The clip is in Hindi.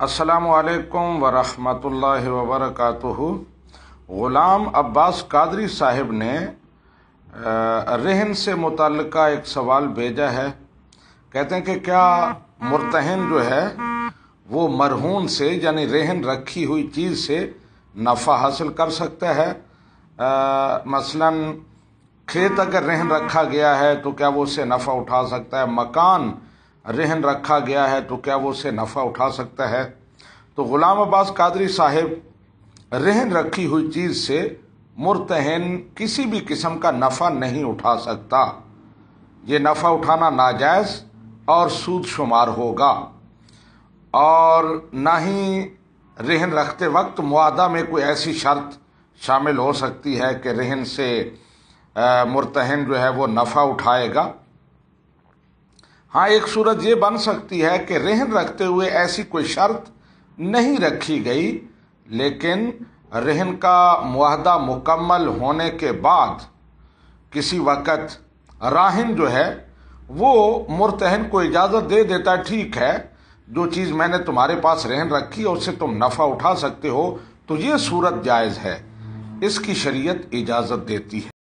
असलकम वरहमल वबरक ग़ुलाम अब्बास कादरी साहिब ने रहन से मुतल एक सवाल भेजा है कहते हैं कि क्या मुरतहन जो है वो मरहून से यानी रहन रखी हुई चीज़ से नफ़ा हासिल कर सकता है आ, मसलन खेत अगर रहन रखा गया है तो क्या वो उससे नफ़ा उठा सकता है मकान रहन रखा गया है तो क्या वो उससे नफ़ा उठा सकता है तो ग़ुलाम अब्बास कादरी साहिब रहन रखी हुई चीज़ से मुरतहन किसी भी किस्म का नफ़ा नहीं उठा सकता ये नफ़ा उठाना नाजायज़ और सूद शुमार होगा और ना ही रहन रखते वक्त मुआदा में कोई ऐसी शर्त शामिल हो सकती है कि रहन से मुरतहन जो है वो नफ़ा उठाएगा हाँ एक सूरत ये बन सकती है कि रहन रखते हुए ऐसी कोई शर्त नहीं रखी गई लेकिन रहन का माहदा मुकम्मल होने के बाद किसी वक़्त राहन जो है वो मुरतहन को इजाज़त दे देता है ठीक है जो चीज़ मैंने तुम्हारे पास रहन रखी है उससे तुम नफ़ा उठा सकते हो तो ये सूरत जायज़ है इसकी शरीयत इजाज़त देती है